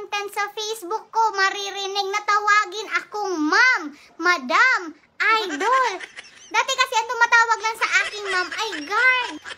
content sa Facebook ko, maririnig na tawagin akong ma'am, madam, idol. Dati kasi ang tumatawag lang sa aking ma'am ay guard.